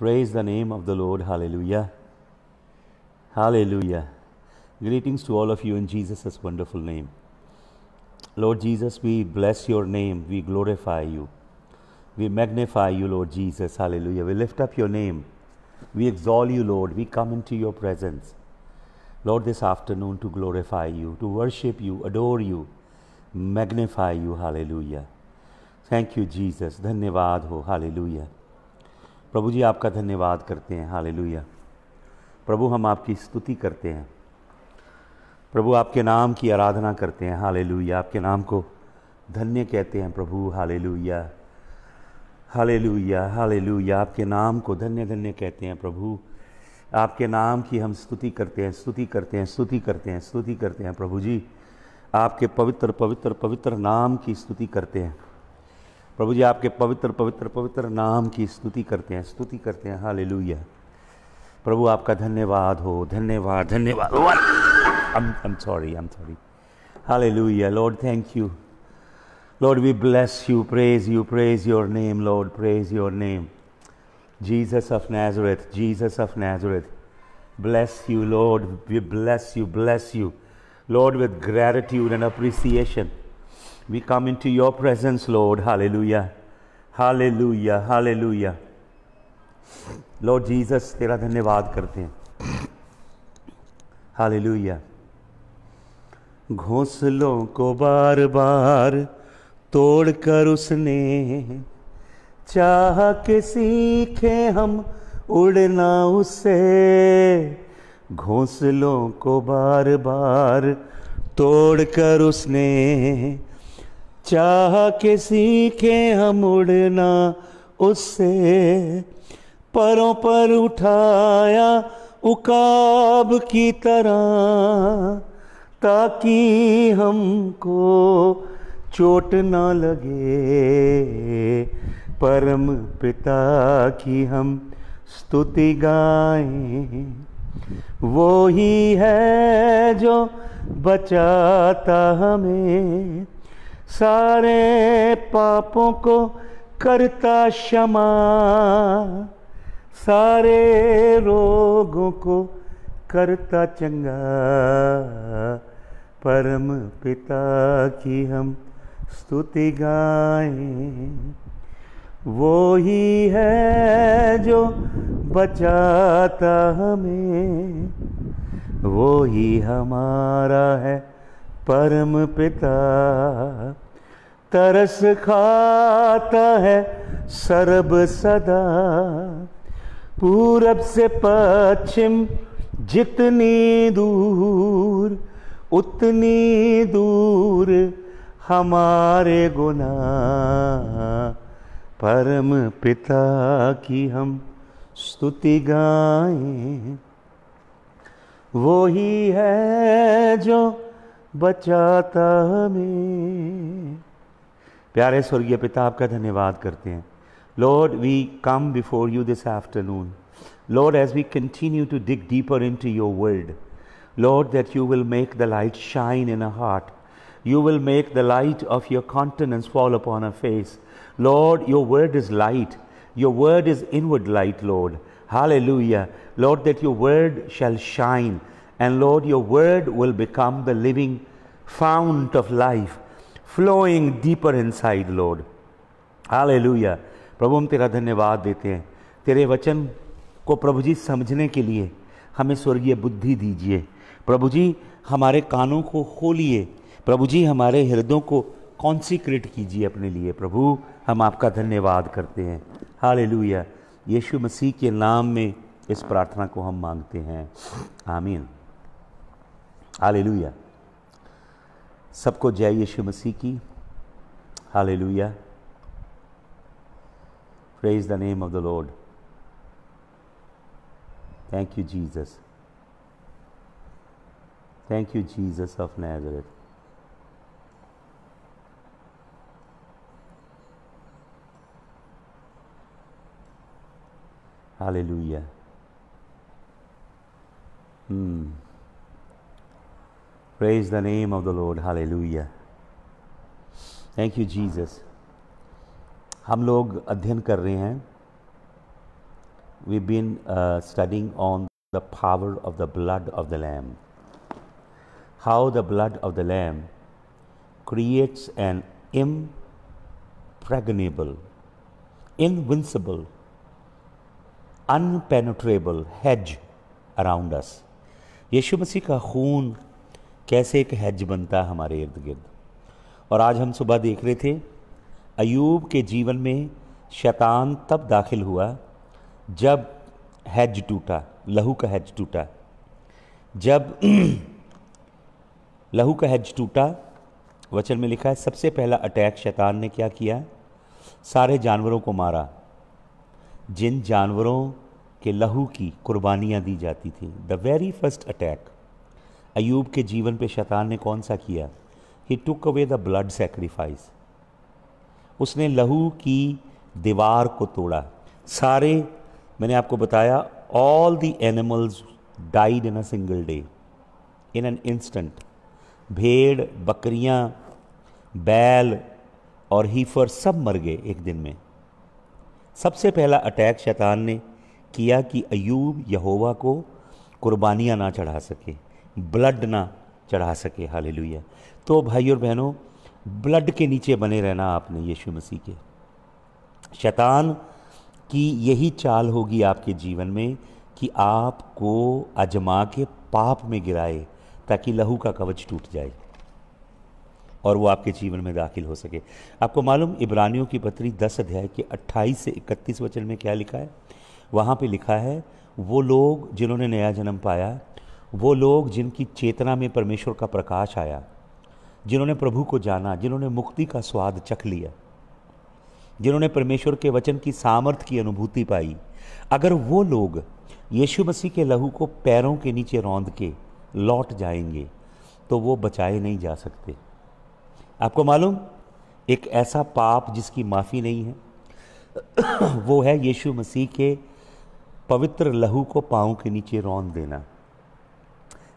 Praise the name of the Lord. Hallelujah. Hallelujah. Greetings to all of you in Jesus' wonderful name. Lord Jesus, we bless your name. We glorify you. We magnify you, Lord Jesus. Hallelujah. We lift up your name. We exalt you, Lord. We come into your presence. Lord, this afternoon to glorify you, to worship you, adore you, magnify you. Hallelujah. Thank you, Jesus. Dhanyavad ho. Hallelujah. प्रभु जी आपका धन्यवाद करते हैं हाल प्रभु हम आपकी स्तुति करते हैं प्रभु आपके नाम की आराधना करते हैं हाल आपके नाम को धन्य कहते हैं प्रभु हालेलुया हालेलुया हालेलुया आपके नाम को धन्य धन्य कहते हैं प्रभु आपके नाम की हम स्तुति करते हैं स्तुति करते हैं स्तुति करते हैं स्तुति करते हैं प्रभु जी आपके पवित्र पवित्र पवित्र नाम की स्तुति करते हैं प्रभु जी आपके पवित्र पवित्र पवित्र नाम की स्तुति करते हैं स्तुति करते हैं हाँ लुया प्रभु आपका धन्यवाद हो धन्यवाद धन्यवाद sorry um sorry hallelujah Lord thank you Lord we bless you praise you praise your name Lord praise your name Jesus of Nazareth Jesus of Nazareth bless you Lord we bless you bless you Lord with gratitude and appreciation We come into your presence, Lord. Hallelujah. Hallelujah. Hallelujah. Lord Jesus, तेरा धन्यवाद करते हैं Hallelujah. घोंसलों को बार बार तोड़कर उसने चाह के सीखे हम उड़ना उसे घोंसलों को बार बार तोड़कर उसने चाह के सीखे हम उड़ना उससे परों पर उठाया उकाब की तरह ताकि हमको चोट ना लगे परम पिता की हम स्तुति गाएं वो ही है जो बचाता हमें सारे पापों को करता क्षमा सारे रोगों को करता चंगा परम पिता की हम स्तुति गाएं वो ही है जो बचाता हमें वो ही हमारा है परम पिता तरस खाता है सरब सदा पूरब से पश्चिम जितनी दूर उतनी दूर हमारे गुना परम पिता की हम स्तुति गाएं वो ही है जो बचाता हमें प्यारे स्वर्गीय पिता आपका धन्यवाद करते हैं Lord we come before you this afternoon Lord as we continue to dig deeper into your world Lord that you will make the light shine in a You will make the light of your countenance fall upon her face. Lord, your word is light. Your word is inward light, Lord. Hallelujah. Lord, that your word shall shine And Lord, your word will become the living fount of life, flowing deeper inside, Lord. Hallelujah. प्रभु हम तेरा धन्यवाद देते हैं तेरे वचन को प्रभु जी समझने के लिए हमें स्वर्गीय बुद्धि दीजिए प्रभु जी हमारे कानों को खोलिए प्रभु जी हमारे हृदयों को कॉन्सिक्रेट कीजिए अपने लिए प्रभु हम आपका धन्यवाद करते हैं हालेलुया यीशु मसीह के नाम में इस प्रार्थना को हम मांगते हैं आमीन हालेलुया सबको जय यीशु मसीह की hallelujah praise the name of the Lord thank you Jesus thank you Jesus of Nazareth Hallelujah. Hmm. Praise the name of the Lord. Hallelujah. Thank you, Jesus. हम लोग अध्ययन कर रहे हैं we been studying on the power of the blood of the lamb how the blood of the lamb creates an impenetrable, invincible, unpenetrable hedge around us. Yeshu Masih का खून कैसे एक हैज बनता हमारे इर्द गिर्द और आज हम सुबह देख रहे थे अयूब के जीवन में शैतान तब दाखिल हुआ जब हैज टूटा लहू का हैज टूटा जब लहू का हैज टूटा वचन में लिखा है सबसे पहला अटैक शैतान ने क्या किया सारे जानवरों को मारा जिन जानवरों के लहू की कुर्बानियाँ दी जाती थी the very first attack Ayub के जीवन पे शैतान ने कौन सा किया he took away the blood sacrifice उसने लहू की दीवार को तोड़ा सारे मैंने आपको बताया all the animals died in a single day in an instant भेड़ बकरियां बैल और हीफर सब मर गए एक दिन में सबसे पहला अटैक शैतान ने किया कि अयूब यहोवा को कुर्बानियां ना चढ़ा सके ब्लड ना चढ़ा सके हालेलुया तो भाई और बहनों ब्लड के नीचे बने रहना आपने यीशु मसीह के शैतान की यही चाल होगी आपके जीवन में कि आपको अजमा के पाप में गिराए ताकि लहू का कवच टूट जाए और वो आपके जीवन में दाखिल हो सके आपको मालूम इब्रानियों की पत्री दस अध्याय के अट्ठाईस से इकतीस वचन में क्या लिखा है वहाँ पे लिखा है वो लोग जिन्होंने नया जन्म पाया वो लोग जिनकी चेतना में परमेश्वर का प्रकाश आया जिन्होंने प्रभु को जाना जिन्होंने मुक्ति का स्वाद चख लिया जिन्होंने परमेश्वर के वचन की सामर्थ्य की अनुभूति पाई अगर वो लोग यीशु मसीह के लहू को पैरों के नीचे रौंद के लौट जाएंगे तो वो बचाए नहीं जा सकते आपको मालूम एक ऐसा पाप जिसकी माफ़ी नहीं है वो है यीशु मसीह के पवित्र लहू को पाँव के नीचे रौंद देना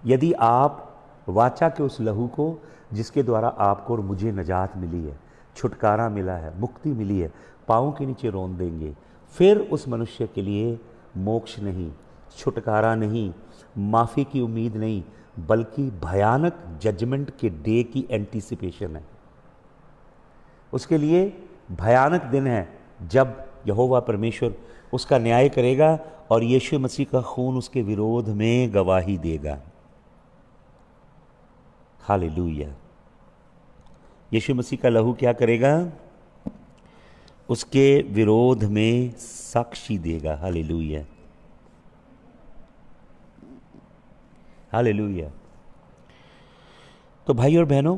यदि आप वाचा के उस लहू को जिसके द्वारा आपको और मुझे नजात मिली है छुटकारा मिला है मुक्ति मिली है पाँव के नीचे रोन देंगे फिर उस मनुष्य के लिए मोक्ष नहीं छुटकारा नहीं माफ़ी की उम्मीद नहीं बल्कि भयानक जजमेंट के डे की एंटिसिपेशन है उसके लिए भयानक दिन है जब यहोवा परमेश्वर उसका न्याय करेगा और यीशु मसीह का खून उसके विरोध में गवाही देगा हालेलुया यीशु मसीह का लहू क्या करेगा उसके विरोध में साक्षी देगा हालेलुया हालेलुया तो भाई और बहनों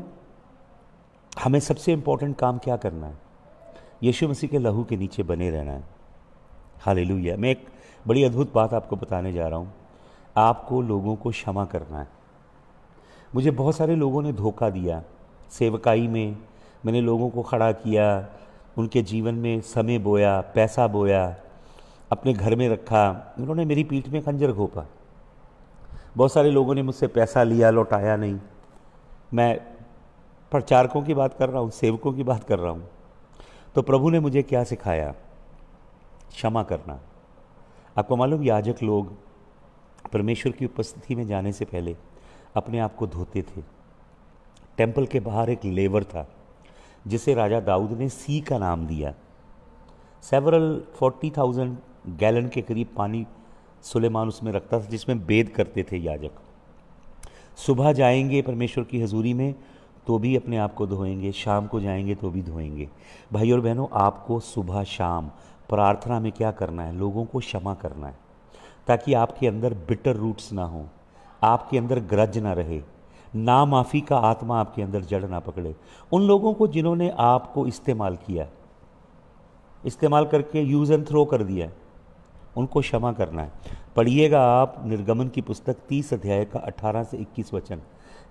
हमें सबसे इंपॉर्टेंट काम क्या करना है यीशु मसीह के लहू के नीचे बने रहना है हालेलुया मैं एक बड़ी अद्भुत बात आपको बताने जा रहा हूं आपको लोगों को क्षमा करना है मुझे बहुत सारे लोगों ने धोखा दिया सेवकाई में मैंने लोगों को खड़ा किया उनके जीवन में समय बोया पैसा बोया अपने घर में रखा उन्होंने मेरी पीठ में खंजर घोपा बहुत सारे लोगों ने मुझसे पैसा लिया लौटाया नहीं मैं प्रचारकों की बात कर रहा हूँ सेवकों की बात कर रहा हूँ तो प्रभु ने मुझे क्या सिखाया क्षमा करना आपको मालूम याजक लोग परमेश्वर की उपस्थिति में जाने से पहले अपने आप को धोते थे टेम्पल के बाहर एक लेवर था जिसे राजा दाऊद ने सी का नाम दिया सेवरल फोर्टी थाउजेंड गैलन के करीब पानी सुलेमान उसमें रखता था जिसमें बेद करते थे याजक सुबह जाएंगे परमेश्वर की हजूरी में तो भी अपने आप को धोएंगे शाम को जाएंगे तो भी धोएंगे भाई और बहनों आपको सुबह शाम प्रार्थना में क्या करना है लोगों को क्षमा करना है ताकि आपके अंदर बिटर रूट्स ना हों आपके अंदर ग्रज ना रहे ना माफ़ी का आत्मा आपके अंदर जड़ ना पकड़े उन लोगों को जिन्होंने आपको इस्तेमाल किया इस्तेमाल करके यूज़ एंड थ्रो कर दिया उनको क्षमा करना है पढ़िएगा आप निर्गमन की पुस्तक तीस अध्याय का अठारह से इक्कीस वचन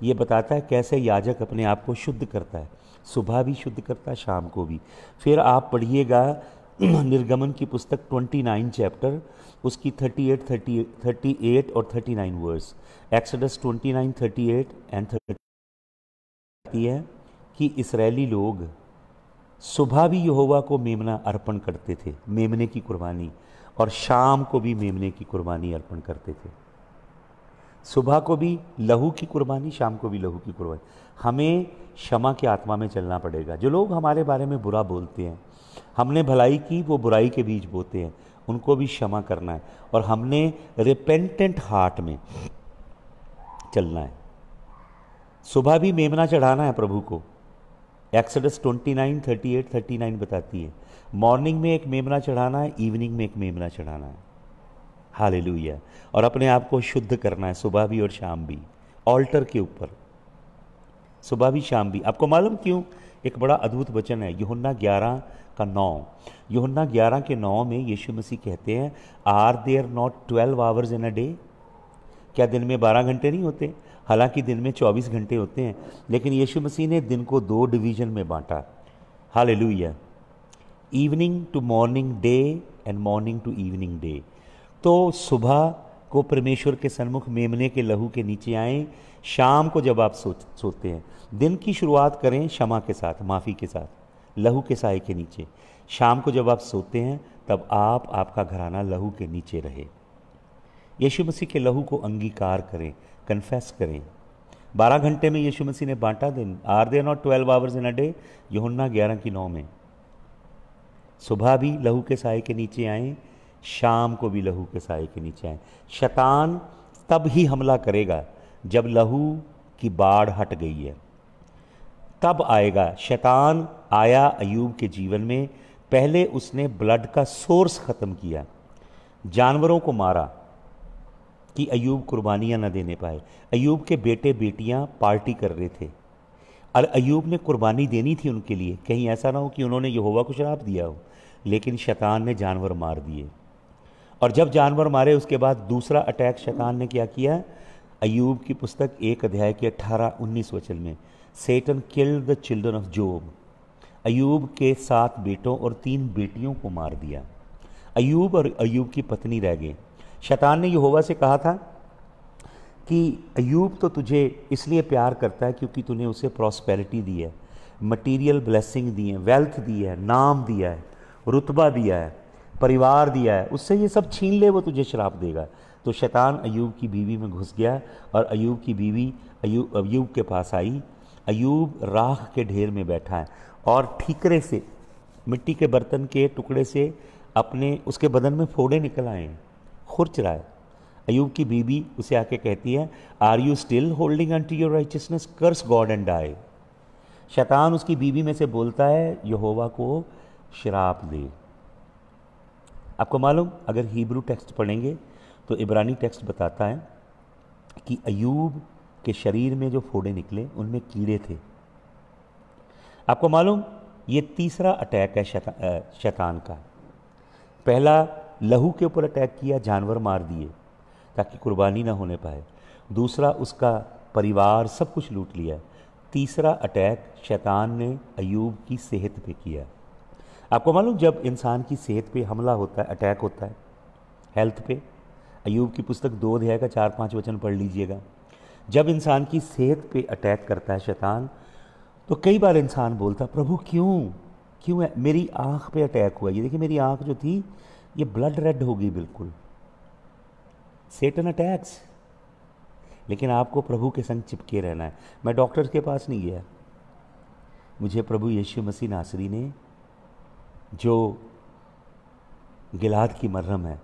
ये बताता है कैसे याजक अपने आप को शुद्ध करता है सुबह भी शुद्ध करता है शाम को भी फिर आप पढ़िएगा निर्गमन की पुस्तक ट्वेंटी नाइन चैप्टर उसकी 38, 38, 38 और 39 verse Exodus thirty eight and thirty है कि इसराइली लोग सुबह भी यहोवा को मेमना अर्पण करते थे मेमने की कुर्बानी और शाम को भी मेमने की कुर्बानी अर्पण करते थे सुबह को भी लहू की कुर्बानी शाम को भी लहू की कुर्बानी हमें क्षमा की आत्मा में चलना पड़ेगा जो लोग हमारे बारे में बुरा बोलते हैं हमने भलाई की वो बुराई के बीच बोते हैं उनको भी क्षमा करना है और हमने रिपेंटेंट हार्ट में चलना है सुबह भी मेमना चढ़ाना है प्रभु को एक्सडस 29, 38, 39 बताती है मॉर्निंग में एक मेमना चढ़ाना है इवनिंग में एक मेमना चढ़ाना है हाल और अपने आप को शुद्ध करना है सुबह भी और शाम भी ऑल्टर के ऊपर सुबह भी शाम भी आपको मालूम क्यों एक बड़ा अद्भुत वचन है यहुन्ना ग्यारह का नौ योहन्ना ग्यारह के नौ में यीशु मसीह कहते हैं are there not twelve hours in a day क्या दिन में बारह घंटे नहीं होते हालांकि दिन में चौबीस घंटे होते हैं लेकिन यीशु मसीह ने दिन को दो डिवीजन में बांटा हाल evening to morning day and morning to evening day तो सुबह को परमेश्वर के सन्मुख मेमने के लहू के नीचे आए शाम को जब आप सो सोते हैं दिन की शुरुआत करें क्षमा के साथ माफ़ी के साथ लहू के साय के नीचे शाम को जब आप सोते हैं तब आप आपका घराना लहू के नीचे रहे यीशु मसीह के लहू को अंगीकार करें कन्फेस करें बारह घंटे में यीशु मसीह ने बांटा दिन are they not twelve hours in a day Yona ग्यारह की नौ में सुबह भी लहू के साय के नीचे आए शाम को भी लहू के साय के नीचे आए शैतान तब ही हमला करेगा जब लहू की बाढ़ हट गई है तब आएगा शैतान आया अयूब के जीवन में पहले उसने ब्लड का सोर्स ख़त्म किया जानवरों को मारा कि अयूब कुर्बानियां ना देने पाए अयूब के बेटे बेटियां पार्टी कर रहे थे और अयूब ने कुर्बानी देनी थी उनके लिए कहीं ऐसा ना हो कि उन्होंने यहोवा को शराब दिया हो लेकिन शैतान ने जानवर मार दिए और जब जानवर मारे उसके बाद दूसरा अटैक शैतान ने क्या किया अयूब की पुस्तक एक अध्याय के अठारह उन्नीस वचन में Satan killed the children of Job Ayub के सात बेटों और तीन बेटियों को मार दिया अयूब और अयूब की पत्नी रह गए शैतान ने यहोवा से कहा था कि अयूब तो तुझे इसलिए प्यार करता है क्योंकि तूने उसे प्रॉस्पेरिटी दी है मटीरियल ब्लेसिंग दी है वेल्थ दी है नाम दिया है रुतबा दिया है परिवार दिया है उससे ये सब छीन ले वो तुझे शराब देगा तो शैतान अयूब की बीवी में घुस गया और अयूब की बीवी अयूब अयूब के पास आई अयूब राख के ढेर में बैठा है और ठीकरे से मिट्टी के बर्तन के टुकड़े से अपने उसके बदन में फोड़े निकल आए खुरच रहा है अयूब की बीबी उसे आके कहती है are you still holding on to your righteousness curse God and die शैतान उसकी बीबी में से बोलता है यहोवा को शराप दे आपको मालूम अगर हिब्रू टेक्स्ट पढ़ेंगे तो इब्रानी टेक्स्ट बताता है कि अयूब कि शरीर में जो फोड़े निकले उनमें कीड़े थे आपको मालूम ये तीसरा अटैक है शैता, शैतान का पहला लहू के ऊपर अटैक किया जानवर मार दिए ताकि कुर्बानी ना होने पाए दूसरा उसका परिवार सब कुछ लूट लिया तीसरा अटैक शैतान ने अयूब की सेहत पे किया आपको मालूम जब इंसान की सेहत पे हमला होता है अटैक होता है हेल्थ पे अयूब की पुस्तक दो अध्याय का चार पांच वचन पढ़ लीजिएगा जब इंसान की सेहत पे अटैक करता है शैतान तो कई बार इंसान बोलता प्रभु क्यों क्यों है मेरी आँख पे अटैक हुआ ये देखिए मेरी आँख जो थी ये ब्लड रेड होगी बिल्कुल सेटन अटैक्स लेकिन आपको प्रभु के संग चिपके रहना है मैं डॉक्टर के पास नहीं गया मुझे प्रभु यीशु मसीह नासरी ने जो गिलाद की मर्रम है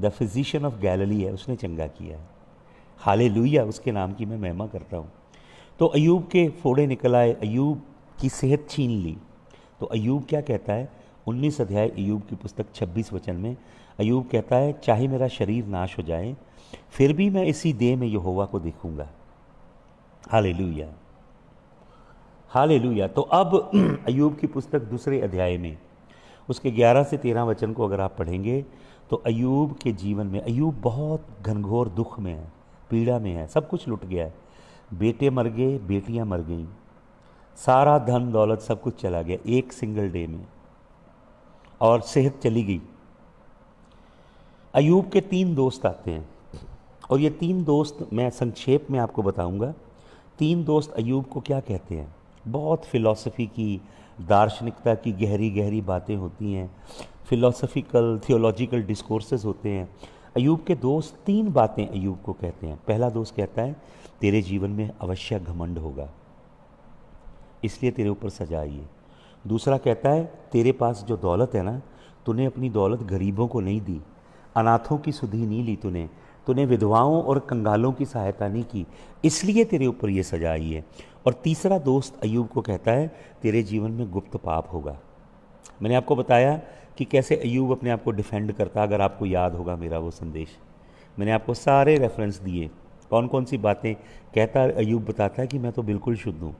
द फिजिशियन ऑफ गैलली है उसने चंगा किया है हाले उसके नाम की मैं महिमा करता हूँ तो अयूब के फोड़े निकल आए अयूब की सेहत छीन ली तो अयूब क्या कहता है उन्नीस अध्याय अयूब की पुस्तक छब्बीस वचन में अयूब कहता है चाहे मेरा शरीर नाश हो जाए फिर भी मैं इसी देह में यहोवा को देखूंगा हाले लुइया हाले लुया तो अब अयूब की पुस्तक दूसरे अध्याय में उसके 11 से 13 वचन को अगर आप पढ़ेंगे तो अयूब के जीवन में अयूब बहुत घनघोर दुख में है पीड़ा में है सब कुछ लुट गया है बेटे मर गए बेटियां मर गईं सारा धन दौलत सब कुछ चला गया एक सिंगल डे में और सेहत चली गई अयूब के तीन दोस्त आते हैं और ये तीन दोस्त मैं संक्षेप में आपको बताऊंगा तीन दोस्त अयूब को क्या कहते हैं बहुत फिलॉसफी की दार्शनिकता की गहरी गहरी बातें होती हैं फिलोसफिकल थियोलॉजिकल डिस्कोर्सेज होते हैं अयूब के दोस्त तीन बातें अयूब को कहते हैं पहला दोस्त कहता है तेरे जीवन में अवश्य घमंड होगा इसलिए तेरे ऊपर सजा आई है दूसरा कहता है तेरे पास जो दौलत है ना तूने अपनी दौलत गरीबों को नहीं दी अनाथों की सुधी नहीं ली तूने तूने विधवाओं और कंगालों की सहायता नहीं की इसलिए तेरे ऊपर ये सजा आई है और तीसरा दोस्त अयूब को कहता है तेरे जीवन में गुप्त पाप होगा मैंने आपको बताया कि कैसे अयूब अपने आप को डिफेंड करता अगर आपको याद होगा मेरा वो संदेश मैंने आपको सारे रेफरेंस दिए कौन कौन सी बातें कहता अयूब बताता है कि मैं तो बिल्कुल शुद्ध हूँ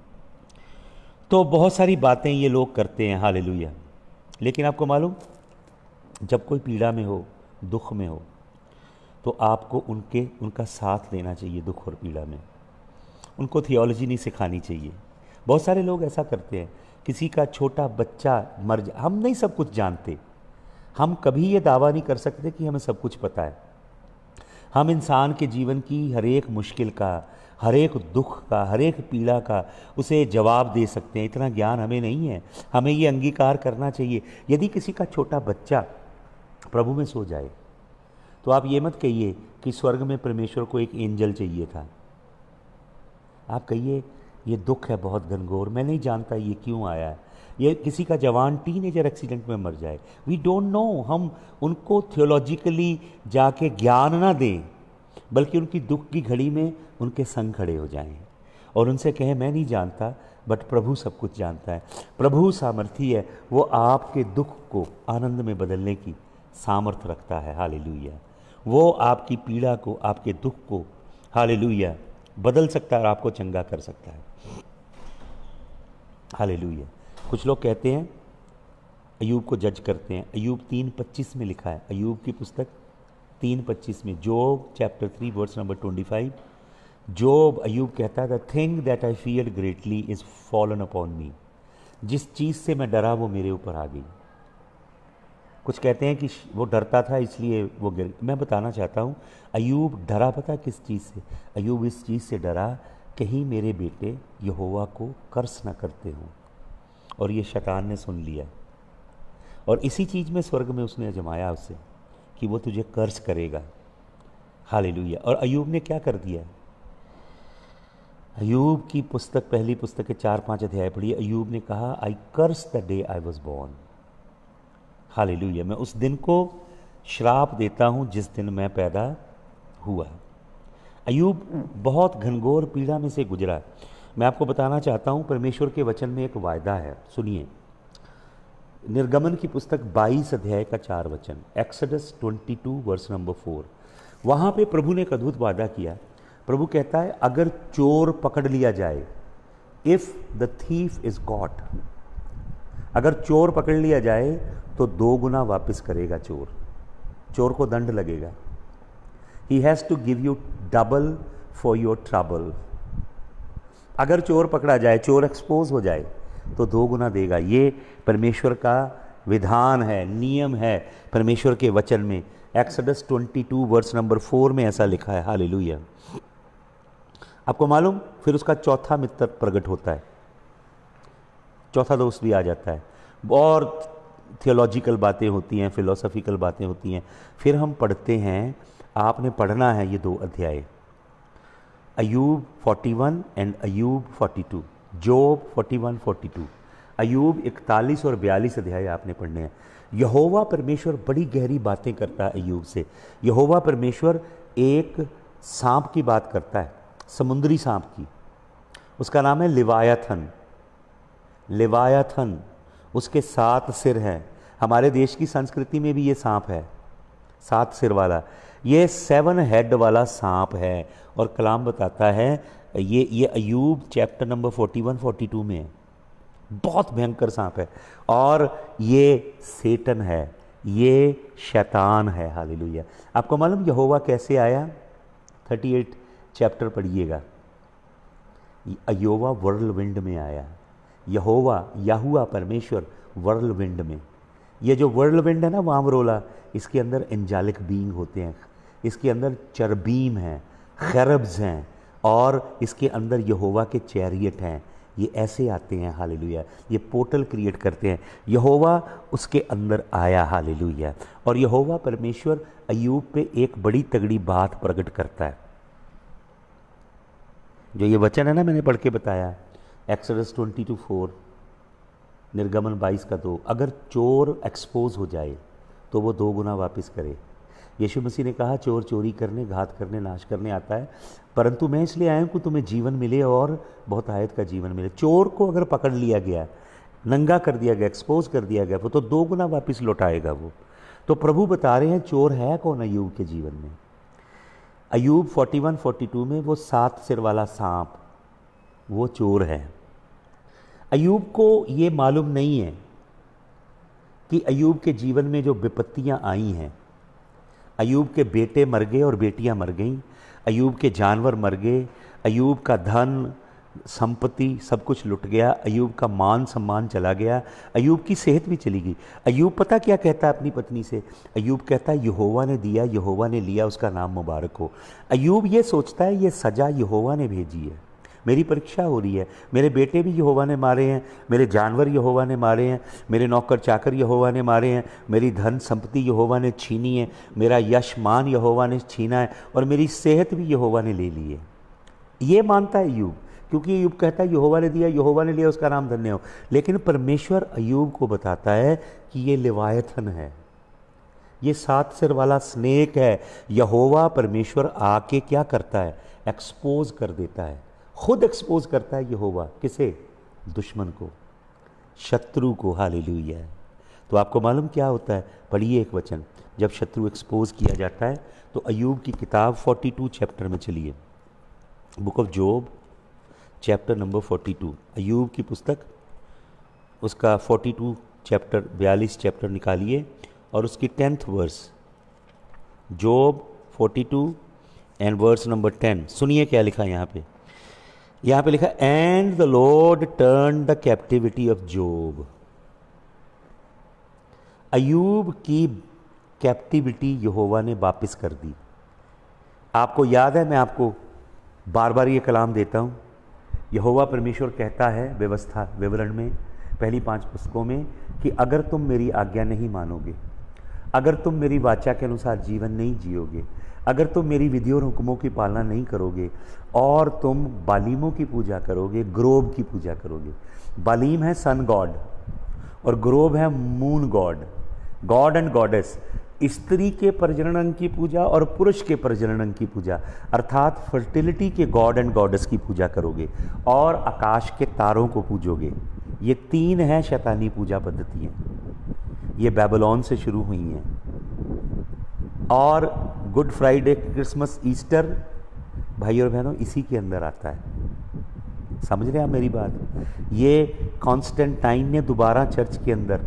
तो बहुत सारी बातें ये लोग करते हैं हाल लेकिन आपको मालूम जब कोई पीड़ा में हो दुख में हो तो आपको उनके उनका साथ देना चाहिए दुख और पीड़ा में उनको थियोलॉजी नहीं सिखानी चाहिए बहुत सारे लोग ऐसा करते हैं किसी का छोटा बच्चा मर जा हम नहीं सब कुछ जानते हम कभी ये दावा नहीं कर सकते कि हमें सब कुछ पता है हम इंसान के जीवन की हर एक मुश्किल का हर एक दुख का हर एक पीड़ा का उसे जवाब दे सकते हैं इतना ज्ञान हमें नहीं है हमें ये अंगीकार करना चाहिए यदि किसी का छोटा बच्चा प्रभु में सो जाए तो आप ये मत कहिए कि स्वर्ग में परमेश्वर को एक एंजल चाहिए था आप कहिए ये दुख है बहुत घनघोर मैं नहीं जानता ये क्यों आया है ये किसी का जवान टीनेजर एक्सीडेंट में मर जाए वी डोंट नो हम उनको थियोलॉजिकली जाके ज्ञान ना दें बल्कि उनकी दुख की घड़ी में उनके संग खड़े हो जाएं और उनसे कहें मैं नहीं जानता बट प्रभु सब कुछ जानता है प्रभु सामर्थ्य है वो आपके दुख को आनंद में बदलने की सामर्थ्य रखता है हाल वो आपकी पीड़ा को आपके दुख को हाल बदल सकता है और आपको चंगा कर सकता है हाल कुछ लोग कहते हैं अयूब को जज करते हैं अयूब तीन पच्चीस में लिखा है अयूब की पुस्तक तीन पच्चीस में Job chapter three verse number twenty five Job Ayub कहता है the thing that I feel greatly is fallen upon me जिस चीज़ से मैं डरा वो मेरे ऊपर आ गई कुछ कहते हैं कि वो डरता था इसलिए वो गिर मैं बताना चाहता हूँ अयूब डरा पता किस चीज़ से अयूब इस चीज़ से डरा कहीं मेरे बेटे यहोवा को कर्स ना करते हों और ये शकान ने सुन लिया और इसी चीज़ में स्वर्ग में उसने अजमाया उससे कि वो तुझे कर्ज करेगा हालेलुया और अयूब ने क्या कर दिया अयूब की पुस्तक पहली पुस्तक के चार पांच अध्याय पढ़ी अयूब ने कहा I curse the day I was born hallelujah मैं उस दिन को श्राप देता हूँ जिस दिन मैं पैदा हुआ अयूब बहुत घनघोर पीड़ा में से गुजरा मैं आपको बताना चाहता हूँ परमेश्वर के वचन में एक वायदा है सुनिए निर्गमन की पुस्तक 22 अध्याय का चार वचन एक्सडस 22 वर्स नंबर फोर वहाँ पे प्रभु ने एक अद्भुत वादा किया प्रभु कहता है अगर चोर पकड़ लिया जाए if the thief is got अगर चोर पकड़ लिया जाए तो दो गुना वापस करेगा चोर चोर को दंड लगेगा he has to give you double for your trouble अगर चोर पकड़ा जाए चोर एक्सपोज हो जाए तो दो गुना देगा ये परमेश्वर का विधान है नियम है परमेश्वर के वचन में एक्सडस 22 वर्स नंबर फोर में ऐसा लिखा है हाल आपको मालूम फिर उसका चौथा मित्र प्रकट होता है चौथा दोस्त भी आ जाता है और थियोलॉजिकल बातें होती हैं फिलोसफिकल बातें होती हैं फिर हम पढ़ते हैं आपने पढ़ना है ये दो अध्याय अयूब 41 एंड अयूब 42 जोब 41 42 अयूब 41 और 42 अध्याय आपने पढ़ने हैं यहोवा परमेश्वर बड़ी गहरी बातें करता है अयूब से यहोवा परमेश्वर एक सांप की बात करता है समुद्री सांप की उसका नाम है लिवायाथन लिवायाथन उसके सात सिर हैं हमारे देश की संस्कृति में भी ये सांप है सात सिर वाला ये सेवन हेड वाला सांप है और कलाम बताता है ये ये Ayub chapter number forty one forty two में है बहुत भयंकर सांप है और ये सेटन है ये शैतान है हालेलुया आपको मालूम यहोवा कैसे आया थर्टी एट चैप्टर पढ़िएगा अयोवा वर्ल्ड विंड में आया यहोवा याहुआ परमेश्वर वर्ल्ड विंड में ये जो वर्ल्ड विंड है ना वामरोला इसके अंदर एंजालिक बींग होते हैं इसके अंदर चरबीम हैं खरब्स हैं और इसके अंदर यहोवा के चैरियट हैं ये ऐसे आते हैं हालेलुया ये पोर्टल क्रिएट करते हैं यहोवा उसके अंदर आया हालेलुया और यहोवा परमेश्वर अयूब पे एक बड़ी तगड़ी बात प्रकट करता है जो ये वचन है ना मैंने पढ़ के बताया एक्सरस ट्वेंटी टू फोर निर्गमन बाईस का दो अगर चोर एक्सपोज हो जाए तो वो दो गुना वापस करे यीशु मसीह ने कहा चोर चोरी करने घात करने नाश करने आता है परंतु मैं इसलिए आया हूँ कि तुम्हें जीवन मिले और बहुत आयत का जीवन मिले चोर को अगर पकड़ लिया गया नंगा कर दिया गया एक्सपोज कर दिया गया वो तो दो गुना वापस लौटाएगा वो तो प्रभु बता रहे हैं चोर है कौन अयूब के जीवन में अयूब 41 42 में वो सात सिर वाला सांप वो चोर है अयूब को ये मालूम नहीं है कि अयूब के जीवन में जो विपत्तियां आई हैं अयूब के बेटे मर गए और बेटियां मर गईं अयूब के जानवर मर गए अयूब का धन संपत्ति सब कुछ लुट गया अयूब का मान सम्मान चला गया अयूब की सेहत भी चली गई अयूब पता क्या कहता है अपनी पत्नी से अयूब कहता है यहोवा ने दिया यहोवा ने लिया उसका नाम मुबारक हो अयूब ये सोचता है ये सज़ा यहोवा ने भेजी है मेरी परीक्षा हो रही है मेरे बेटे भी यहोवा ने मारे हैं मेरे जानवर यहोवा ने मारे हैं मेरे नौकर चाकर यहोवा ने मारे हैं मेरी धन संपत्ति यहोवा ने छीनी है मेरा यश मान यहोवा ने छीना है और मेरी सेहत भी यहोवा ने ले ली है ये मानता है युग क्योंकि युग कहता है यहोवा ने दिया यहोवा ने लिया उसका नाम धन्य हो लेकिन परमेश्वर अयुब को बताता है कि ये लिवायथन है ये सात सिर वाला स्नेक है यहोवा परमेश्वर आके क्या करता है एक्सपोज कर देता है खुद एक्सपोज करता है होवा किसे दुश्मन को शत्रु को हाली तो आपको मालूम क्या होता है पढ़िए एक वचन जब शत्रु एक्सपोज किया जाता है तो अयूब की किताब 42 चैप्टर में चलिए book of Job chapter number 42 Ayub की पुस्तक उसका 42 चैप्टर 42 चैप्टर निकालिए और उसकी tenth verse Job 42 and verse number 10 सुनिए क्या लिखा है यहाँ पे यहां पे लिखा and the Lord turn the captivity of Job Ayub की कैप्टिविटी यहोवा ने वापस कर दी आपको याद है मैं आपको बार बार ये कलाम देता हूं यहोवा परमेश्वर कहता है व्यवस्था विवरण में पहली पांच पुस्तकों में कि अगर तुम मेरी आज्ञा नहीं मानोगे अगर तुम मेरी वाचा के अनुसार जीवन नहीं जियोगे अगर तुम मेरी विधि और हुक्मों की पालना नहीं करोगे और तुम बालीमों की पूजा करोगे ग्रोब की पूजा करोगे बालीम है सन गॉड और ग्रोब है moon god god and goddess स्त्री के प्रजनन अंग की पूजा और पुरुष के प्रजनन अंग की पूजा अर्थात फर्टिलिटी के गॉड एंड गॉडेस की पूजा करोगे और आकाश के तारों को पूजोगे ये तीन हैं शैतानी पूजा पद्धतियाँ ये बेबलॉन से शुरू हुई हैं और गुड फ्राइडे क्रिसमस ईस्टर भाई और बहनों इसी के अंदर आता है समझ रहे हैं मेरी बात ये कॉन्स्टेंटाइन ने दोबारा चर्च के अंदर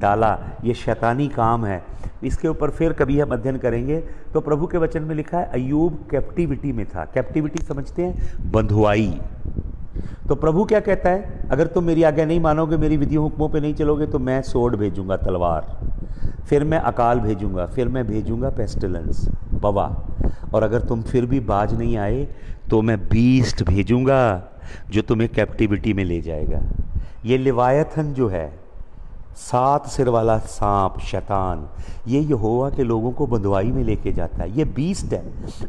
डाला ये शैतानी काम है इसके ऊपर फिर कभी हम अध्ययन करेंगे तो प्रभु के वचन में लिखा है अयूब कैप्टिविटी में था कैप्टिविटी समझते हैं बंधुआई तो प्रभु क्या कहता है अगर तुम मेरी आज्ञा नहीं मानोगे मेरी विधि हुक्मों पे नहीं चलोगे तो मैं सोड भेजूंगा तलवार फिर मैं अकाल भेजूंगा फिर मैं भेजूंगा पेस्टिलेंस बवा और अगर तुम फिर भी बाज नहीं आए तो मैं बीस्ट भेजूंगा जो तुम्हें कैप्टिविटी में ले जाएगा ये लिवायथन जो है सात सिर वाला सांप शैतान ये यहोवा के लोगों को बंधुआई में लेके जाता है ये बीस्ट है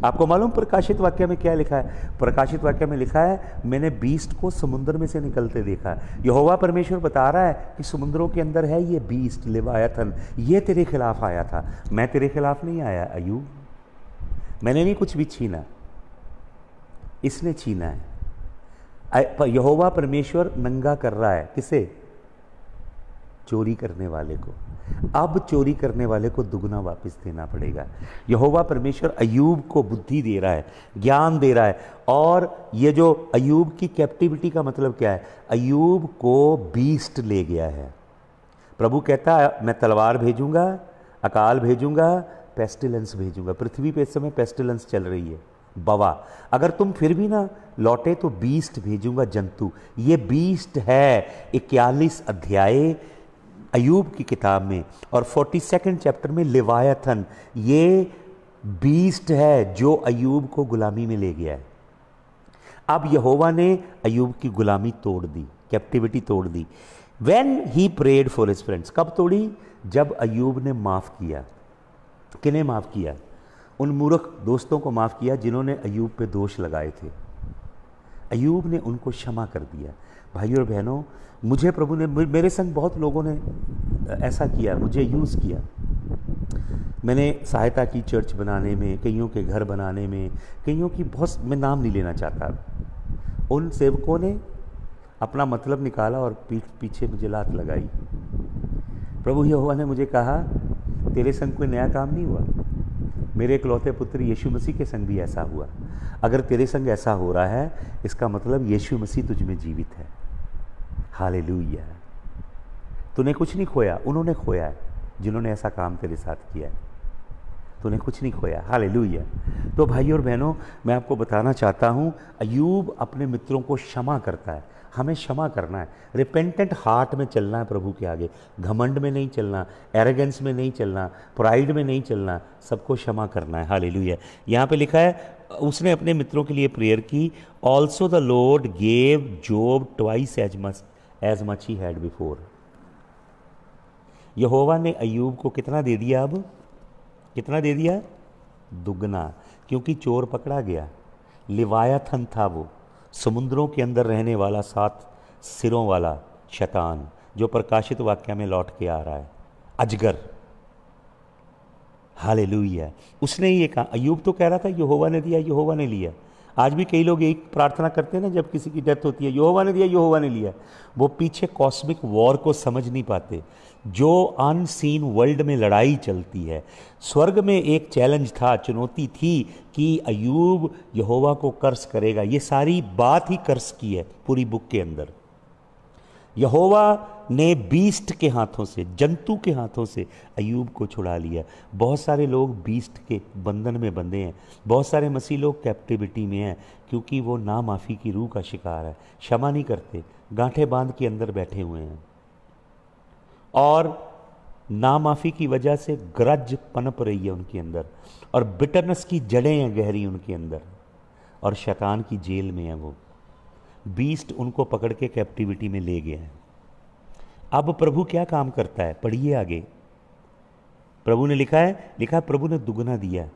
आपको मालूम प्रकाशित वाक्य में क्या लिखा है प्रकाशित वाक्य में लिखा है मैंने बीस्ट को समुद्र में से निकलते देखा है यहोवा परमेश्वर बता रहा है कि समुद्रों के अंदर है ये बीस्ट लिवायथन ये तेरे खिलाफ आया था मैं तेरे खिलाफ नहीं आया अयूब मैंने नहीं कुछ भी छीना इसने छीना है यहोवा परमेश्वर नंगा कर रहा है किसे चोरी करने वाले को अब चोरी करने वाले को दुगना वापस देना पड़ेगा यहोवा परमेश्वर अयूब को बुद्धि दे रहा है ज्ञान दे रहा है और ये जो अयूब की कैप्टिविटी का मतलब क्या है अयूब को बीस्ट ले गया है प्रभु कहता है मैं तलवार भेजूंगा अकाल भेजूंगा पेस्टिलेंस भेजूंगा पृथ्वी पे इस समय पेस्टिलेंस चल रही है बवा अगर तुम फिर भी ना लौटे तो बीस्ट भेजूंगा जंतु ये बीस्ट है इक्यालीस अध्याय अयूब की किताब में और फोर्टी सेकेंड चैप्टर में लिवायथन ये बीस्ट है जो अयूब को गुलामी में ले गया है अब यहोवा ने अयूब की गुलामी तोड़ दी कैप्टिविटी तोड़ दी when he prayed for his friends कब तोड़ी जब अयूब ने माफ़ किया किन्हें माफ़ किया उन मूर्ख दोस्तों को माफ़ किया जिन्होंने अयूब पे दोष लगाए थे अयूब ने उनको क्षमा कर दिया भाइयों और बहनों मुझे प्रभु ने मेरे संग बहुत लोगों ने ऐसा किया मुझे यूज़ किया मैंने सहायता की चर्च बनाने में कईयों के घर बनाने में कईयों की बहुत मैं नाम नहीं लेना चाहता उन सेवकों ने अपना मतलब निकाला और पीठ पीछे मुझे लात लगाई प्रभु यहोवा ने मुझे कहा तेरे संग कोई नया काम नहीं हुआ मेरे इकलौते पुत्र यीशु मसीह के संग भी ऐसा हुआ अगर तेरे संग ऐसा हो रहा है इसका मतलब यीशु मसीह तुझ में जीवित है हाले तूने कुछ नहीं खोया उन्होंने खोया है जिन्होंने ऐसा काम तेरे साथ किया है तूने कुछ नहीं खोया हाल तो भाई और बहनों मैं आपको बताना चाहता हूँ अयूब अपने मित्रों को क्षमा करता है हमें क्षमा करना है रिपेंटेंट हार्ट में चलना है प्रभु के आगे घमंड में नहीं चलना एरेगेंस में नहीं चलना प्राइड में नहीं चलना सबको क्षमा करना है हाल लुया यहाँ पर लिखा है उसने अपने मित्रों के लिए प्रेयर की also the Lord gave Job twice as much as much he had before Yahova ने अयूब को कितना दे दिया अब कितना दे दिया दुगना क्योंकि चोर पकड़ा गया लिवायाथन था वो समुद्रों के अंदर रहने वाला सात सिरों वाला शैतान जो प्रकाशित वाक्य में लौट के आ रहा है अजगर हाल उसने ये कहा अयूब तो कह रहा था यहोवा ने दिया यहोवा ने लिया आज भी कई लोग यही प्रार्थना करते हैं ना जब किसी की डेथ होती है योवा ने दिया योवा ने लिया वो पीछे कॉस्मिक वॉर को समझ नहीं पाते जो अनसीन वर्ल्ड में लड़ाई चलती है स्वर्ग में एक चैलेंज था चुनौती थी कि अयूब यहोवा को कर्ज करेगा ये सारी बात ही कर्ज की है पूरी बुक के अंदर यहोवा ने बीस्ट के हाथों से जंतु के हाथों से अयूब को छुड़ा लिया बहुत सारे लोग बीस्ट के बंधन में बंधे हैं बहुत सारे मसीह लोग कैप्टिविटी में हैं क्योंकि वो ना माफ़ी की रूह का शिकार है क्षमा नहीं करते गांठे बांध के अंदर बैठे हुए हैं और नामाफ़ी की वजह से ग्रज पनप रही है उनके अंदर और बिटरनेस की जड़ें हैं गहरी उनके अंदर और शैतान की जेल में है वो बीस्ट उनको पकड़ के कैप्टिविटी में ले गया है अब प्रभु क्या काम करता है पढ़िए आगे प्रभु ने लिखा है लिखा है प्रभु ने दुगना दिया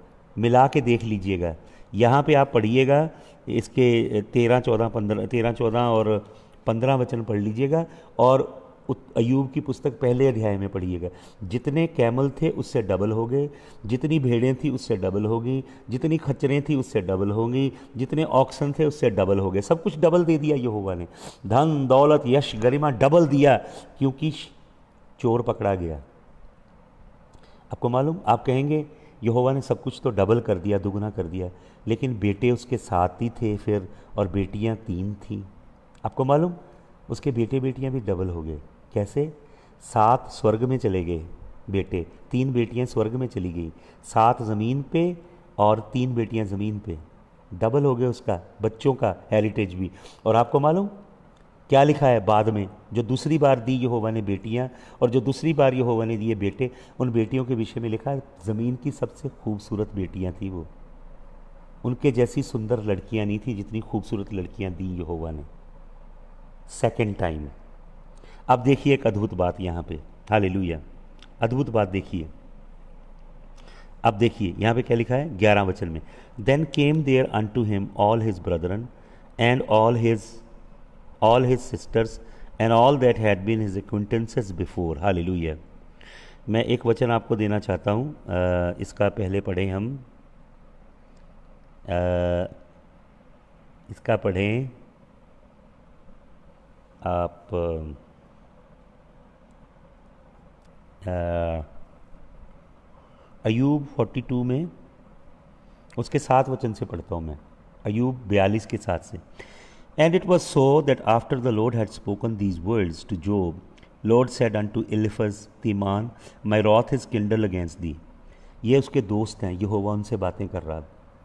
मिला के देख लीजिएगा यहाँ पे आप पढ़िएगा इसके तेरह चौदह पंद्रह तेरह चौदह और पंद्रह वचन पढ़ लीजिएगा और अयूब की पुस्तक पहले अध्याय में पढ़िएगा जितने कैमल थे उससे डबल हो गए जितनी भेड़ें थी उससे डबल होगी जितनी खच्चरें थी उससे डबल गई जितने ऑक्सन थे उससे डबल हो गए सब कुछ डबल दे दिया यहोवा ने धन दौलत यश गरिमा डबल दिया क्योंकि चोर पकड़ा गया आपको मालूम आप कहेंगे यहोवा ने सब कुछ तो डबल कर दिया दुगुना कर दिया लेकिन बेटे उसके साथ ही थे फिर और बेटियां तीन थीं आपको मालूम उसके बेटे बेटियां भी डबल हो गए कैसे सात स्वर्ग में चले गए बेटे तीन बेटियां स्वर्ग में चली गई सात ज़मीन पे और तीन बेटियां ज़मीन पे डबल हो गए उसका बच्चों का हेरिटेज भी और आपको मालूम क्या लिखा है बाद में जो दूसरी बार दी यहोवा ने बेटियां और जो दूसरी बार यहोवा ने दिए बेटे उन बेटियों के विषय में लिखा ज़मीन की सबसे खूबसूरत बेटियां थी वो उनके जैसी सुंदर लड़कियां नहीं थी जितनी खूबसूरत लड़कियां दी यहोवा ने सेकेंड टाइम अब देखिए एक अद्भुत बात यहाँ पे हाल अद्भुत बात देखिए अब देखिए यहाँ पे क्या लिखा है ग्यारह वचन में then came there unto him all his brethren and all his all his sisters and all that had been his acquaintances before हाल मैं एक वचन आपको देना चाहता हूँ इसका पहले पढ़ें हम आ, इसका पढ़ें आप अयूब 42 में उसके सात वचन से पढ़ता हूँ मैं अयूब 42 के साथ से and it was so that after the Lord had spoken these words to Job Lord said unto Eliphaz Teman my wrath is kindled against thee ये उसके दोस्त हैं होगा उनसे बातें कर रहा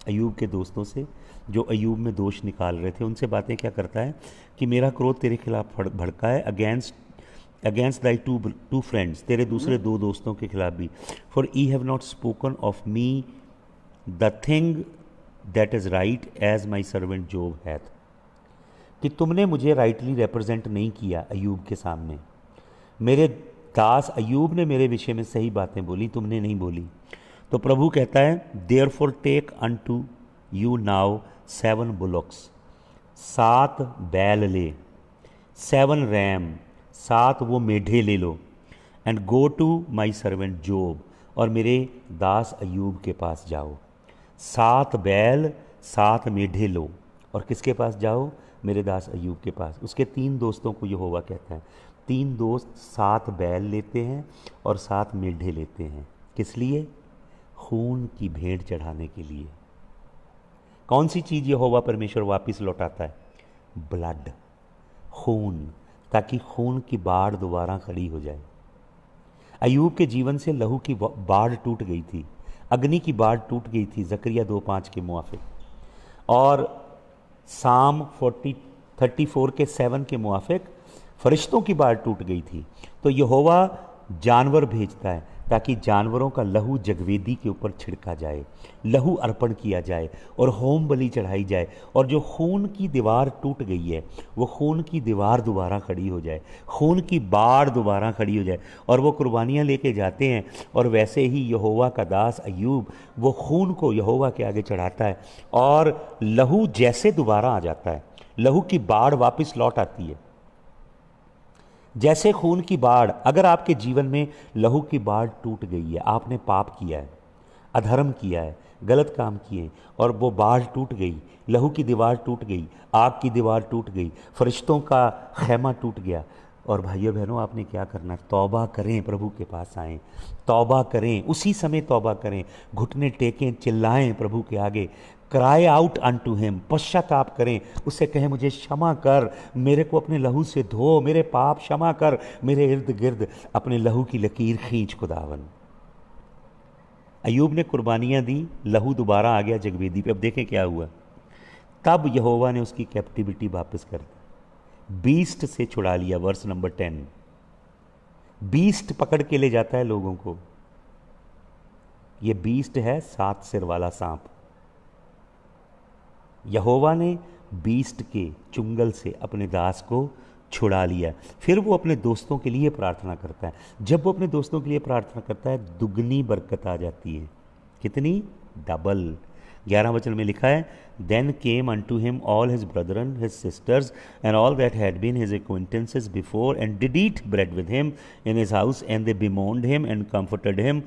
अयूब के दोस्तों से जो अयूब में दोष निकाल रहे थे उनसे बातें क्या करता है कि मेरा क्रोध तेरे खिलाफ भड़का है against against thy two two friends तेरे दूसरे हम्म। दो दोस्तों के खिलाफ भी for ye have not spoken of me the thing that is right as my servant Job hath कि तुमने मुझे राइटली रिप्रेजेंट नहीं किया अयूब के सामने मेरे दास अयूब ने मेरे विषय में सही बातें बोली तुमने नहीं बोली तो प्रभु कहता है therefore take unto you now seven bullocks सात बैल ले सेवन रैम सात वो मेढे ले लो and go to my servant Job और मेरे दास अयूब के पास जाओ सात बैल सात मेढे लो और किसके पास जाओ मेरे दास अयूब के पास उसके तीन दोस्तों को यहोवा कहते हैं तीन दोस्त सात बैल लेते हैं और सात मेढे लेते हैं किस लिए खून की भेंट चढ़ाने के लिए कौन सी चीज़ यहोवा परमेश्वर वापस लौटाता है ब्लड खून ताकि खून की बाढ़ दोबारा खड़ी हो जाए अयूब के जीवन से लहू की बाढ़ टूट गई थी अग्नि की बाढ़ टूट गई थी जक्रिया दो पांच के मुआफिक और साम फोर्टी थर्टी फोर के सेवन के मुआफिक फरिश्तों की बाढ़ टूट गई थी तो यहोवा जानवर भेजता है ताकि जानवरों का लहू जगवेदी के ऊपर छिड़का जाए लहू अर्पण किया जाए और होम बलि चढ़ाई जाए और जो खून की दीवार टूट गई है वो खून की दीवार दोबारा खड़ी हो जाए खून की बाढ़ दोबारा खड़ी हो जाए और वो कुर्बानियाँ लेके जाते हैं और वैसे ही यहोवा का दास अयूब वो खून को यहोवा के आगे चढ़ाता है और लहू जैसे दोबारा आ जाता है लहू की बाढ़ वापस लौट आती है जैसे खून की बाढ़ अगर आपके जीवन में लहू की बाढ़ टूट गई है आपने पाप किया है अधर्म किया है गलत काम किए और वो बाढ़ टूट गई लहू की दीवार टूट गई आग की दीवार टूट गई फरिश्तों का खैमा टूट गया और भाइयों बहनों आपने क्या करना तौबा करें प्रभु के पास आएं तौबा करें उसी समय तौबा करें घुटने टेकें चिल्लाएं प्रभु के आगे क्राई आउट अन अनटू हिम पश्चाताप करें उससे कहें मुझे क्षमा कर मेरे को अपने लहू से धो मेरे पाप क्षमा कर मेरे इर्द गिर्द अपने लहू की लकीर खींच खुदावन अयूब ने कुर्बानियां दी लहू दोबारा आ गया जगवेदी पे अब देखें क्या हुआ तब यहोवा ने उसकी कैप्टिविटी वापस कर दी बीस्ट से छुड़ा लिया वर्ष नंबर टेन बीस्ट पकड़ के ले जाता है लोगों को ये बीस्ट है सात सिर वाला सांप यहोवा ने बीस्ट के चुंगल से अपने दास को छुड़ा लिया फिर वो अपने दोस्तों के लिए प्रार्थना करता है जब वो अपने दोस्तों के लिए प्रार्थना करता है दुगनी बरकत आ जाती है कितनी डबल ग्यारह वचन में लिखा है then came unto him all his brethren his sisters and all that had been his acquaintances before and did eat bread with him in his house and they bemoaned him and comforted him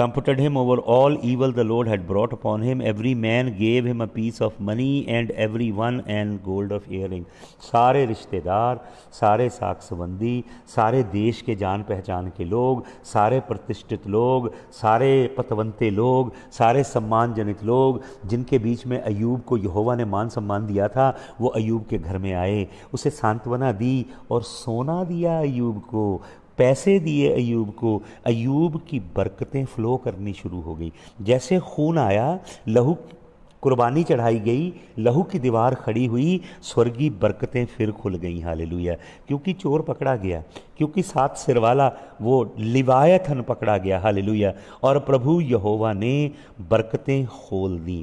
comforted him over all evil the Lord had brought upon him. Every man gave him a piece of money and every one gold gold of earring. सारे रिश्तेदार सारे संबंधी सारे देश के जान पहचान के लोग सारे प्रतिष्ठित लोग सारे पतवंते लोग सारे सम्मानजनित लोग जिनके बीच में अयूब को यहोवा ने मान सम्मान दिया था वो अयूब के घर में आए उसे सांत्वना दी और सोना दिया अयूब को पैसे दिए अयूब को अयूब की बरकतें फ़्लो करनी शुरू हो गई जैसे खून आया लहू कुर्बानी चढ़ाई गई लहू की दीवार खड़ी हुई स्वर्गीय बरकतें फिर खुल हाले लुया क्योंकि चोर पकड़ा गया क्योंकि सात सिर वाला वो लिवायथन पकड़ा गया लुया और प्रभु यहोवा ने बरकतें खोल दी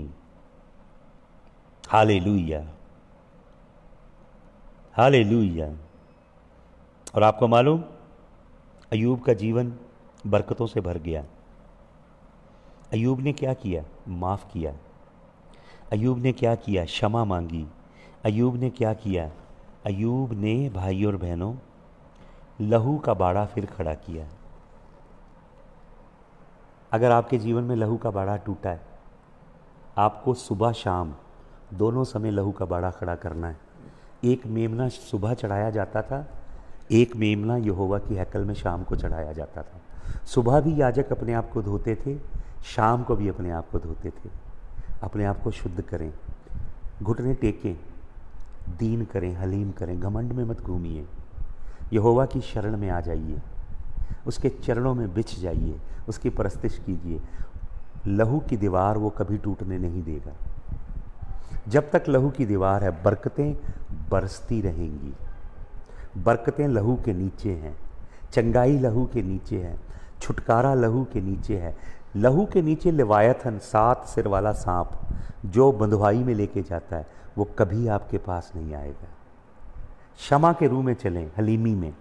हाले हाल और आपको मालूम अयूब का जीवन बरकतों से भर गया अयूब ने क्या किया माफ़ किया अयूब ने क्या किया क्षमा मांगी अयूब ने क्या किया अयूब ने भाई और बहनों लहू का बाड़ा फिर खड़ा किया अगर आपके जीवन में लहू का बाड़ा टूटा है आपको सुबह शाम दोनों समय लहू का बाड़ा खड़ा करना है एक मेमना सुबह चढ़ाया जाता था एक मेमना यहोवा की हैकल में शाम को चढ़ाया जाता था सुबह भी याजक अपने आप को धोते थे शाम को भी अपने आप को धोते थे अपने आप को शुद्ध करें घुटने टेकें दीन करें हलीम करें घमंड में मत घूमिए यहोवा की शरण में आ जाइए उसके चरणों में बिछ जाइए उसकी परस्तिश कीजिए लहू की दीवार वो कभी टूटने नहीं देगा जब तक लहू की दीवार है बरकतें बरसती रहेंगी बरकतें लहू के नीचे हैं चंगाई लहू के नीचे है छुटकारा लहू के नीचे है लहू के नीचे लिवायथन सात सिर वाला सांप जो बंधवाई में लेके जाता है वो कभी आपके पास नहीं आएगा क्षमा के रूह में चलें हलीमी में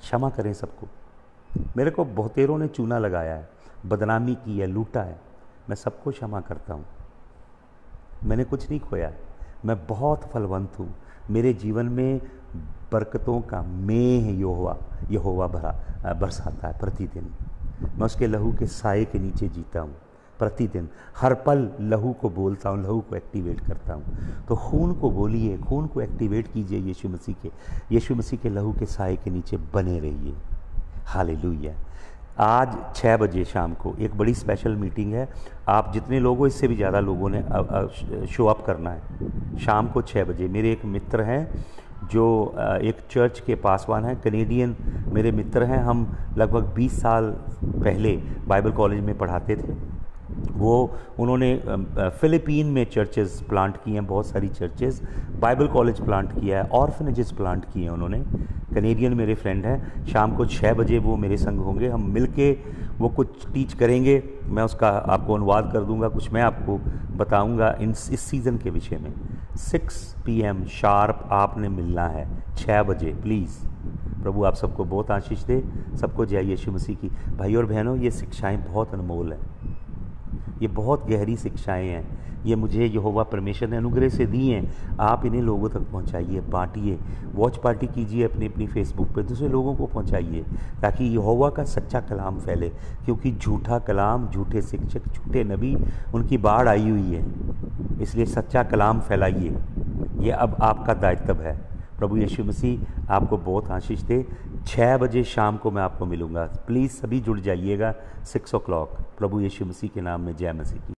क्षमा करें सबको मेरे को बहुतेरों ने चूना लगाया है बदनामी की है लूटा है मैं सबको क्षमा करता हूँ मैंने कुछ नहीं खोया मैं बहुत फलवंत हूँ मेरे जीवन में बरकतों का मेह यहोवा यहोवा भरा बरसाता है प्रतिदिन मैं उसके लहू के साय के नीचे जीता हूँ प्रतिदिन हर पल लहू को बोलता हूँ लहू को एक्टिवेट करता हूँ तो खून को बोलिए खून को एक्टिवेट कीजिए यीशु मसीह के यीशु मसीह के लहू के साय के नीचे बने रहिए हाल आज छः बजे शाम को एक बड़ी स्पेशल मीटिंग है आप जितने लोग हो इससे भी ज़्यादा लोगों ने शो अप करना है शाम को छः बजे मेरे एक मित्र हैं जो एक चर्च के पासवान हैं कनेडियन मेरे मित्र हैं हम लगभग 20 साल पहले बाइबल कॉलेज में पढ़ाते थे वो उन्होंने फिलिपीन में चर्चेस प्लांट किए हैं बहुत सारी चर्चेस बाइबल कॉलेज प्लांट किया है ऑर्फनेजेस प्लांट किए हैं उन्होंने कनेडियन मेरे फ्रेंड हैं शाम को छः बजे वो मेरे संग होंगे हम मिल के वो कुछ टीच करेंगे मैं उसका आपको अनुवाद कर दूंगा कुछ मैं आपको बताऊंगा इन इस सीज़न के विषय में सिक्स पी एम शार्प आपने मिलना है छः बजे प्लीज़ प्रभु आप सबको बहुत आशीष दे सबको जय यीशु मसीह की भाई और बहनों ये शिक्षाएं बहुत अनमोल हैं ये बहुत गहरी शिक्षाएं हैं ये मुझे यहोवा परमेश्वर ने अनुग्रह से दी हैं आप इन्हें लोगों तक पहुंचाइए बांटिए वॉच पार्टी कीजिए अपनी अपनी फेसबुक पे दूसरे लोगों को पहुंचाइए ताकि यहोवा का सच्चा कलाम फैले क्योंकि झूठा कलाम झूठे शिक्षक झूठे नबी उनकी बाढ़ आई हुई है इसलिए सच्चा कलाम फैलाइए ये अब आपका दायित्व है प्रभु यीशु मसीह आपको बहुत आशीष दे छः बजे शाम को मैं आपको मिलूँगा प्लीज़ सभी जुड़ जाइएगा सिक्स ओ क्लॉक प्रभु यीशु मसीह के नाम में जय मसीह की